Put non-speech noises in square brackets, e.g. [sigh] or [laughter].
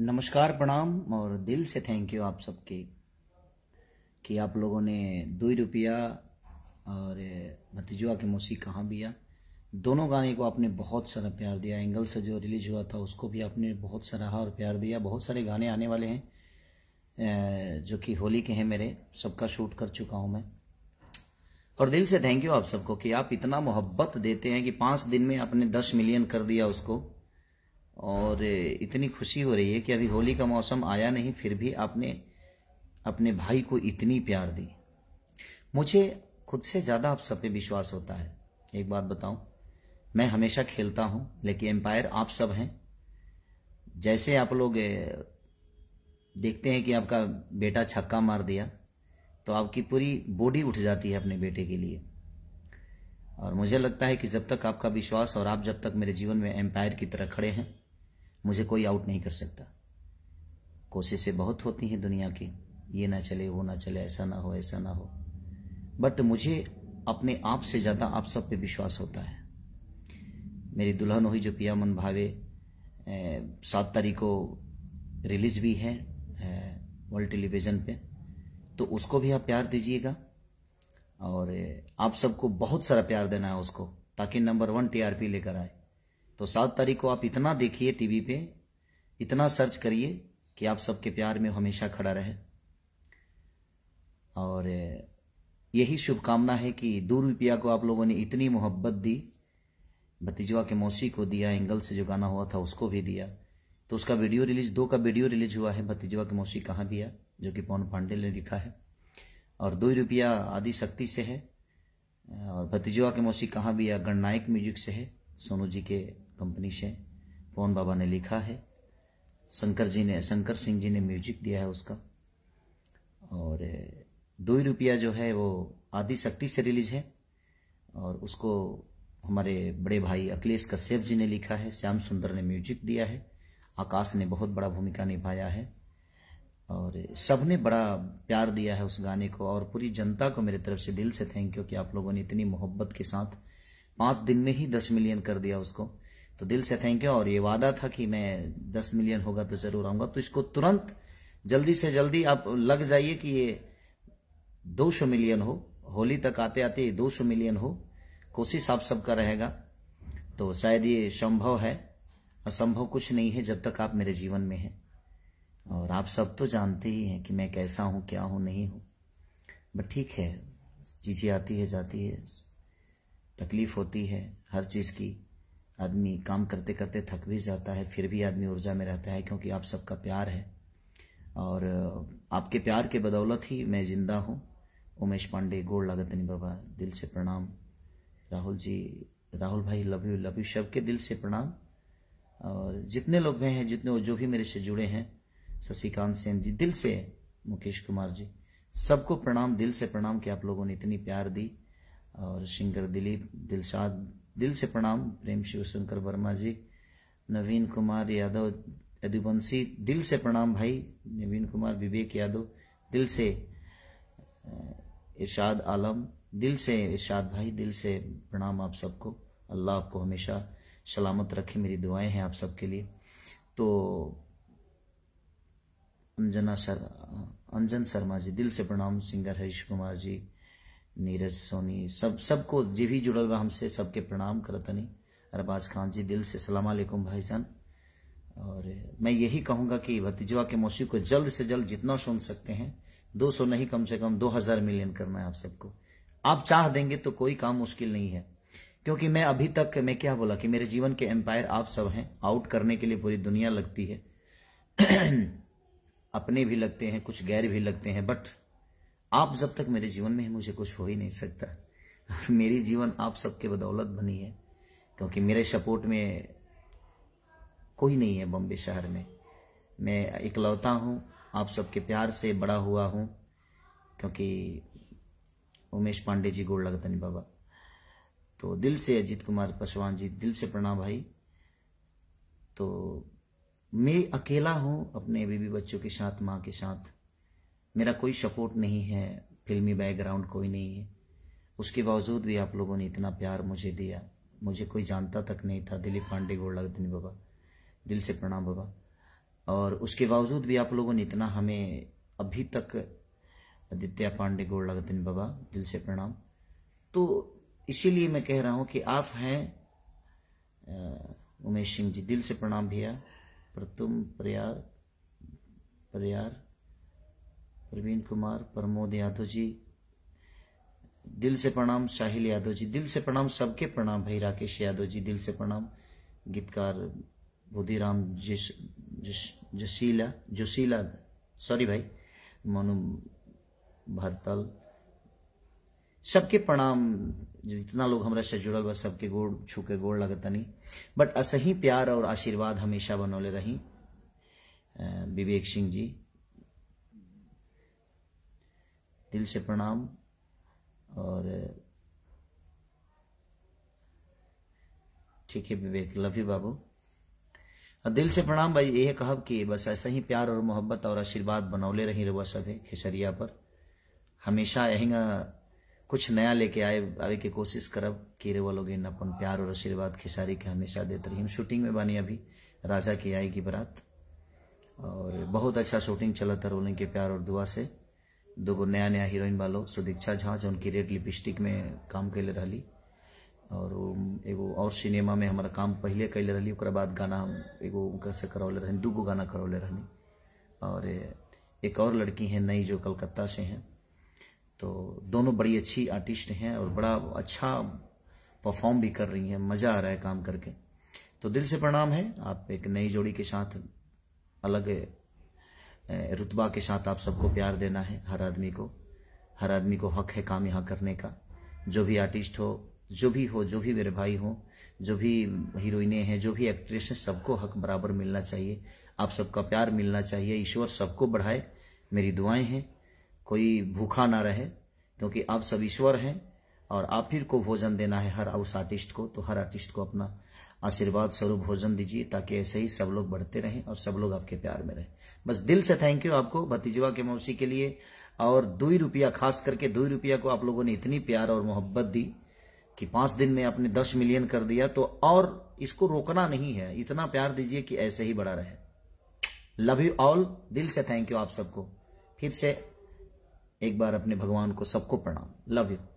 नमस्कार प्रणाम और दिल से थैंक यू आप सबके कि आप लोगों ने दुई रुपया और भतीजुआ की मौसी कहाँ भी आ दोनों गाने को आपने बहुत सारा प्यार दिया एंगल से जो रिलीज हुआ था उसको भी आपने बहुत सराहा और प्यार दिया बहुत सारे गाने आने वाले हैं जो कि होली के हैं मेरे सबका शूट कर चुका हूँ मैं और दिल से थैंक यू आप सबको कि आप इतना मोहब्बत देते हैं कि पाँच दिन में आपने दस मिलियन कर दिया उसको और इतनी खुशी हो रही है कि अभी होली का मौसम आया नहीं फिर भी आपने अपने भाई को इतनी प्यार दी मुझे खुद से ज़्यादा आप सब पे विश्वास होता है एक बात बताऊं मैं हमेशा खेलता हूं लेकिन एम्पायर आप सब हैं जैसे आप लोग देखते हैं कि आपका बेटा छक्का मार दिया तो आपकी पूरी बॉडी उठ जाती है अपने बेटे के लिए और मुझे लगता है कि जब तक आपका विश्वास और आप जब तक मेरे जीवन में एम्पायर की तरह खड़े हैं मुझे कोई आउट नहीं कर सकता कोशिशें बहुत होती हैं दुनिया की ये ना चले वो ना चले ऐसा ना हो ऐसा ना हो बट मुझे अपने आप से ज़्यादा आप सब पे विश्वास होता है मेरी दुल्हन हुई जो पिया मन भावे सात तारीख को रिलीज भी है वर्ल्ड टेलीविज़न पे तो उसको भी आप प्यार दीजिएगा और आप सबको बहुत सारा प्यार देना है उसको ताकि नंबर वन टीआरपी लेकर आए तो सात तारीख को आप इतना देखिए टीवी पे इतना सर्च करिए कि आप सबके प्यार में हमेशा खड़ा रहे और यही शुभकामना है कि दो रुपया को आप लोगों ने इतनी मोहब्बत दी भतीजवा के मौसी को दिया एंगल से जो गाना हुआ था उसको भी दिया तो उसका वीडियो रिलीज दो का वीडियो रिलीज हुआ है भतीजवा के मौसी कहाँ भी जो कि पवन पांडे ने लिखा है और दो रुपया आदि शक्ति से है और भतीजवा के मौसी कहाँ भी आ गणनायक म्यूजिक से है सोनू जी के कंपनी से पवन बाबा ने लिखा है शंकर जी ने शंकर सिंह जी ने म्यूजिक दिया है उसका और दो ही रुपया जो है वो आदि शक्ति से रिलीज है और उसको हमारे बड़े भाई अखिलेश कश्यप जी ने लिखा है श्याम सुंदर ने म्यूजिक दिया है आकाश ने बहुत बड़ा भूमिका निभाया है और सब ने बड़ा प्यार दिया है उस गाने को और पूरी जनता को मेरे तरफ से दिल से थैंक यू कि आप लोगों ने इतनी मोहब्बत के साथ पाँच दिन में ही दस मिलियन कर दिया उसको तो दिल से थैंक यू और ये वादा था कि मैं दस मिलियन होगा तो जरूर आऊंगा तो इसको तुरंत जल्दी से जल्दी आप लग जाइए कि ये दो सौ मिलियन हो होली तक आते आते ये दो सौ मिलियन हो कोशिश आप सबका रहेगा तो शायद ये संभव है असंभव कुछ नहीं है जब तक आप मेरे जीवन में हैं और आप सब तो जानते ही हैं कि मैं कैसा हूँ क्या हूँ नहीं हूँ बट ठीक है चीज़ें आती है जाती है तकलीफ़ होती है हर चीज़ की आदमी काम करते करते थक भी जाता है फिर भी आदमी ऊर्जा में रहता है क्योंकि आप सबका प्यार है और आपके प्यार के बदौलत ही मैं ज़िंदा हूँ उमेश पांडे गोड़ लागतनी बाबा दिल से प्रणाम राहुल जी राहुल भाई लव यू लव यू शब के दिल से प्रणाम और जितने लोग गए हैं जितने जो भी मेरे से जुड़े हैं शशिकांत सेन जी दिल से मुकेश कुमार जी सबको प्रणाम दिल से प्रणाम कि आप लोगों ने इतनी प्यार दी और सिंगर दिलीप दिलशाद दिल से प्रणाम प्रेम शिव शंकर वर्मा जी नवीन कुमार यादव यदुवंशी दिल से प्रणाम भाई नवीन कुमार विवेक यादव दिल से इरशाद आलम दिल से इरशाद भाई दिल से प्रणाम आप सबको अल्लाह आपको हमेशा सलामत रखे मेरी दुआएं हैं आप सबके लिए तो अंजना सर अंजन शर्मा जी दिल से प्रणाम सिंगर हरीश कुमार जी नीरज सोनी सब सबको जो भी जुड़ल बा हमसे सबके प्रणाम करतनी अरबाज खान जी दिल से सलाम अलैकुम जान और मैं यही कहूँगा कि भतीजवा के मौसी को जल्द से जल्द जितना सुन सकते हैं 200 नहीं कम से कम 2000 मिलियन करना है आप सबको आप चाह देंगे तो कोई काम मुश्किल नहीं है क्योंकि मैं अभी तक मैं क्या बोला कि मेरे जीवन के एम्पायर आप सब हैं आउट करने के लिए पूरी दुनिया लगती है [clears throat] अपने भी लगते हैं कुछ गैर भी लगते हैं बट आप जब तक मेरे जीवन में है मुझे कुछ हो ही नहीं सकता मेरी जीवन आप सबके बदौलत बनी है क्योंकि मेरे सपोर्ट में कोई नहीं है बॉम्बे शहर में मैं इकलौता हूँ आप सबके प्यार से बड़ा हुआ हूँ क्योंकि उमेश पांडे जी गोड़ लगता नहीं बाबा तो दिल से अजीत कुमार पासवान जी दिल से प्रणाम भाई तो मैं अकेला हूँ अपने बीबी बच्चों के साथ माँ के साथ मेरा कोई सपोर्ट नहीं है फिल्मी बैकग्राउंड कोई नहीं है उसके बावजूद भी आप लोगों ने इतना प्यार मुझे दिया मुझे कोई जानता तक नहीं था दिलीप पांडे दिन बाबा दिल से प्रणाम बाबा और उसके बावजूद भी आप लोगों ने इतना हमें अभी तक आदित्य पांडे दिन बाबा दिल से प्रणाम तो इसीलिए मैं कह रहा हूँ कि आप हैं उमेश सिंह जी दिल से प्रणाम भैया प्रतुम प्रयार प्रयार प्रवीण कुमार प्रमोद यादव जी दिल से प्रणाम साहिल यादव जी दिल से प्रणाम सबके प्रणाम भाई राकेश यादव जी दिल से प्रणाम गीतकार बोधीराम जिस जसीला जोशीला सॉरी भाई मनु भरतल सबके प्रणाम जितना लोग हमारे से जुड़ल बस सबके गोड़ छू के गोड़ नहीं बट असही प्यार और आशीर्वाद हमेशा बनौले रही विवेक सिंह जी दिल से प्रणाम और ठीक है विवेक लव यू बाबू दिल से प्रणाम भाई यह कहब कि बस ऐसा ही प्यार और मोहब्बत और आशीर्वाद बनौले रही रे सब है खेसरिया पर हमेशा यही कुछ नया लेके आए आवे की कोशिश करब कि रे लोग अपन प्यार और आशीर्वाद खेसारी के हमेशा देते रही हम शूटिंग में बनी अभी राजा की आई की बारात और बहुत अच्छा शूटिंग चला था रोलिंग के प्यार और दुआ से दो नया नया हीरोइन बालो सुदीक्षा झा जो उनकी रेड लिपस्टिक में काम कैले रही और एगो और सिनेमा में हमारा काम पहले कैले रही बाद गाना एगो उनका से करौले रहनी दू गो गाना करौले रहनी और एक और लड़की हैं नई जो कलकत्ता से हैं तो दोनों बड़ी अच्छी आर्टिस्ट हैं और बड़ा अच्छा परफॉर्म भी कर रही हैं मज़ा आ रहा है काम करके तो दिल से प्रणाम है आप एक नई जोड़ी के साथ अलग रुतबा के साथ आप सबको प्यार देना है हर आदमी को हर आदमी को हक है काम यहाँ करने का जो भी आर्टिस्ट हो जो भी हो जो भी मेरे भाई हो जो भी हीरोइने हैं जो भी एक्ट्रेस हैं सबको हक बराबर मिलना चाहिए आप सबका प्यार मिलना चाहिए ईश्वर सबको बढ़ाए मेरी दुआएं हैं कोई भूखा ना रहे क्योंकि आप सब ईश्वर हैं और आप फिर को भोजन देना है हर उस आर्टिस्ट को तो हर आर्टिस्ट को अपना आशीर्वाद स्वरूप भोजन दीजिए ताकि ऐसे ही सब लोग बढ़ते रहें और सब लोग आपके प्यार में रहें बस दिल से थैंक यू आपको भतीजवा के मौसी के लिए और दो ही रुपया खास करके दो ही रुपया को आप लोगों ने इतनी प्यार और मोहब्बत दी कि पांच दिन में आपने दस मिलियन कर दिया तो और इसको रोकना नहीं है इतना प्यार दीजिए कि ऐसे ही बड़ा रहे लव यू ऑल दिल से थैंक यू आप सबको फिर से एक बार अपने भगवान को सबको प्रणाम लव यू